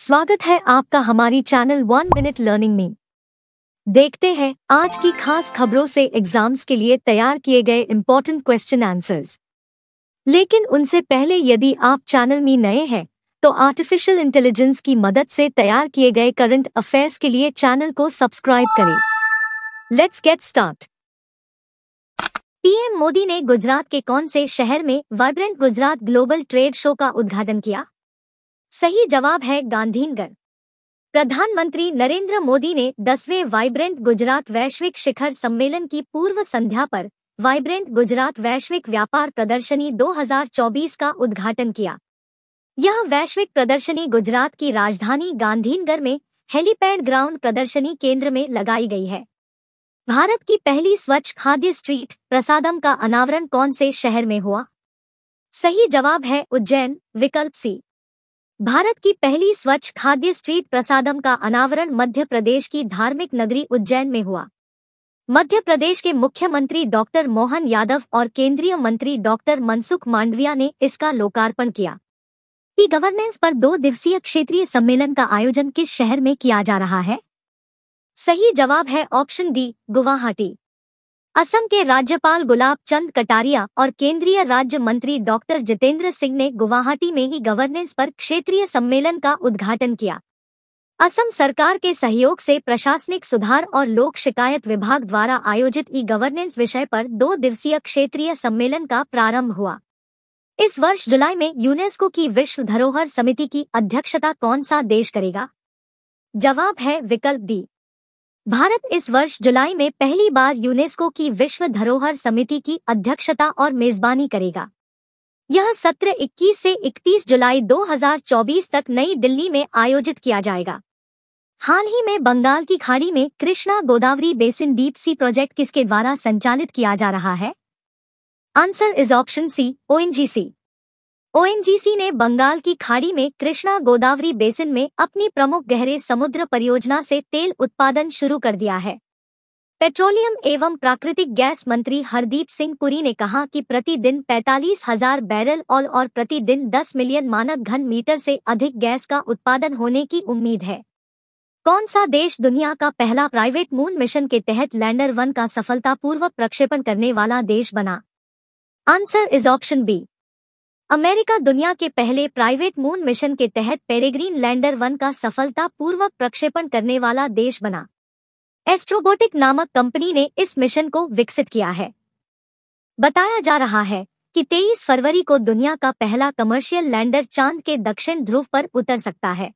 स्वागत है आपका हमारी चैनल वन मिनट लर्निंग में देखते हैं आज की खास खबरों से एग्जाम्स के लिए तैयार किए गए इम्पोर्टेंट क्वेश्चन आंसर्स लेकिन उनसे पहले यदि आप चैनल में नए हैं तो आर्टिफिशियल इंटेलिजेंस की मदद से तैयार किए गए करंट अफेयर्स के लिए चैनल को सब्सक्राइब करें let's get start PM Modi ने गुजरात के कौन से शहर में vibrant Gujarat global trade show का उद्घाटन किया सही जवाब है गांधीनगर प्रधानमंत्री नरेंद्र मोदी ने दसवें वाइब्रेंट गुजरात वैश्विक शिखर सम्मेलन की पूर्व संध्या पर वाइब्रेंट गुजरात वैश्विक व्यापार प्रदर्शनी 2024 का उद्घाटन किया यह वैश्विक प्रदर्शनी गुजरात की राजधानी गांधीनगर में हेलीपैड ग्राउंड प्रदर्शनी केंद्र में लगाई गई है भारत की पहली स्वच्छ खाद्य स्ट्रीट प्रसादम का अनावरण कौन से शहर में हुआ सही जवाब है उज्जैन विकल्प सी भारत की पहली स्वच्छ खाद्य स्ट्रीट प्रसादम का अनावरण मध्य प्रदेश की धार्मिक नगरी उज्जैन में हुआ मध्य प्रदेश के मुख्यमंत्री डॉक्टर मोहन यादव और केंद्रीय मंत्री डॉक्टर मनसुख मांडविया ने इसका लोकार्पण किया ई गवर्नेंस पर दो दिवसीय क्षेत्रीय सम्मेलन का आयोजन किस शहर में किया जा रहा है सही जवाब है ऑप्शन डी गुवाहाटी असम के राज्यपाल गुलाब चंद कटारिया और केंद्रीय राज्य मंत्री डॉक्टर जितेंद्र सिंह ने गुवाहाटी में ही गवर्नेंस पर क्षेत्रीय सम्मेलन का उद्घाटन किया असम सरकार के सहयोग से प्रशासनिक सुधार और लोक शिकायत विभाग द्वारा आयोजित ई गवर्नेंस विषय पर दो दिवसीय क्षेत्रीय सम्मेलन का प्रारंभ हुआ इस वर्ष जुलाई में यूनेस्को की विश्व धरोहर समिति की अध्यक्षता कौन सा देश करेगा जवाब है विकल्प डी भारत इस वर्ष जुलाई में पहली बार यूनेस्को की विश्व धरोहर समिति की अध्यक्षता और मेजबानी करेगा यह सत्र 21 से 31 जुलाई 2024 तक नई दिल्ली में आयोजित किया जाएगा हाल ही में बंगाल की खाड़ी में Krishna Godavari basin deep sea project किसके द्वारा संचालित किया जा रहा है answer is option C ONGC ONGC ने बंगाल की खाड़ी में कृष्णा गोदावरी बेसिन में अपनी प्रमुख गहरे समुद्र परियोजना से तेल उत्पादन शुरू कर दिया है पेट्रोलियम एवं प्राकृतिक गैस मंत्री हरदीप सिंह पुरी ने कहा कि प्रतिदिन पैंतालीस हजार बैरल और, और प्रतिदिन 10 मिलियन मानक घन मीटर से अधिक गैस का उत्पादन होने की उम्मीद है कौन सा देश दुनिया का पहला प्राइवेट मून मिशन के तहत लैंडर वन का सफलतापूर्वक प्रक्षेपण करने वाला देश बना answer is option B America दुनिया के पहले प्राइवेट मून मिशन के तहत पेरेग्रीन लैंडर वन का सफलतापूर्वक प्रक्षेपण करने वाला देश बना एस्ट्रोबोटिक नामक कंपनी ने इस मिशन को विकसित किया है बताया जा रहा है कि 23 फरवरी को दुनिया का पहला कमर्शियल लैंडर चांद के दक्षिण ध्रुव पर उतर सकता है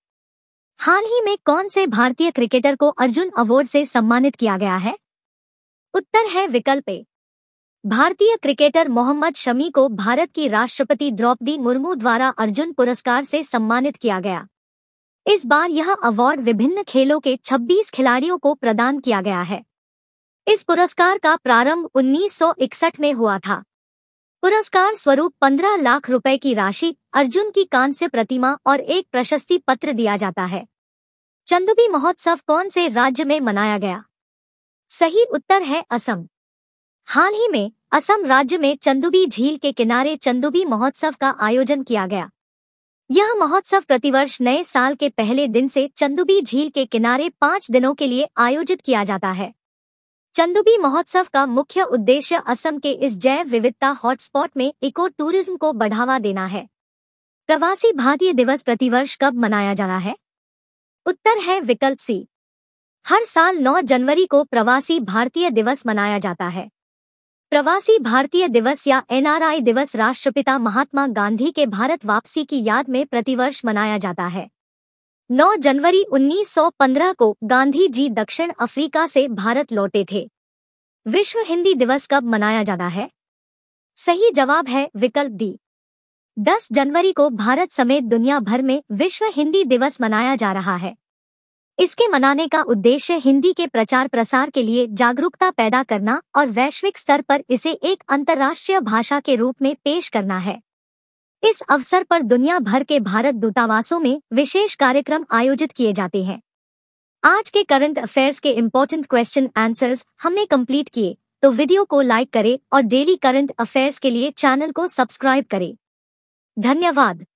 हाल ही में कौन से भारतीय क्रिकेटर को अर्जुन अवार्ड से सम्मानित किया गया है उत्तर है विकल्प ए भारतीय क्रिकेटर मोहम्मद शमी को भारत की राष्ट्रपति द्रौपदी मुर्मू द्वारा अर्जुन पुरस्कार से सम्मानित किया गया इस बार यह अवार्ड विभिन्न खेलों के 26 खिलाड़ियों को प्रदान किया गया है इस पुरस्कार का प्रारंभ 1961 में हुआ था पुरस्कार स्वरूप 15 लाख रुपए की राशि अर्जुन की कांस्य प्रतिमा और एक प्रशस्ति पत्र दिया जाता है चंदुबी महोत्सव कौन से राज्य में मनाया गया सही उत्तर है असम हाल ही में असम राज्य में चंदुबी झील के किनारे चंदुबी महोत्सव का आयोजन किया गया यह महोत्सव प्रतिवर्ष नए साल के पहले दिन से चंदुबी झील के किनारे पांच दिनों के लिए आयोजित किया जाता है चंदुबी महोत्सव का मुख्य उद्देश्य असम के इस जैव विविधता हॉटस्पॉट में इको टूरिज्म को बढ़ावा देना है प्रवासी भारतीय दिवस प्रतिवर्ष कब मनाया जाना है उत्तर है विकल्प सी हर साल 9 जनवरी को प्रवासी भारतीय दिवस मनाया जाता है प्रवासी भारतीय दिवस या एनआरआई दिवस राष्ट्रपिता महात्मा गांधी के भारत वापसी की याद में प्रतिवर्ष मनाया जाता है 9 जनवरी 1915 को गांधी जी दक्षिण अफ्रीका से भारत लौटे थे विश्व हिंदी दिवस कब मनाया जाता है सही जवाब है विकल्प दी 10 जनवरी को भारत समेत दुनिया भर में विश्व हिंदी दिवस मनाया जा रहा है इसके मनाने का उद्देश्य हिंदी के प्रचार प्रसार के लिए जागरूकता पैदा करना और वैश्विक स्तर पर इसे एक अंतर्राष्ट्रीय भाषा के रूप में पेश करना है इस अवसर पर दुनिया भर के भारत दूतावासों में विशेष कार्यक्रम आयोजित किए जाते हैं आज के करंट अफेयर्स के इम्पोर्टेंट क्वेश्चन आंसर्स हमने कंप्लीट किए तो वीडियो को लाइक करें और डेली करंट अफेयर्स के लिए चैनल को सब्सक्राइब करें धन्यवाद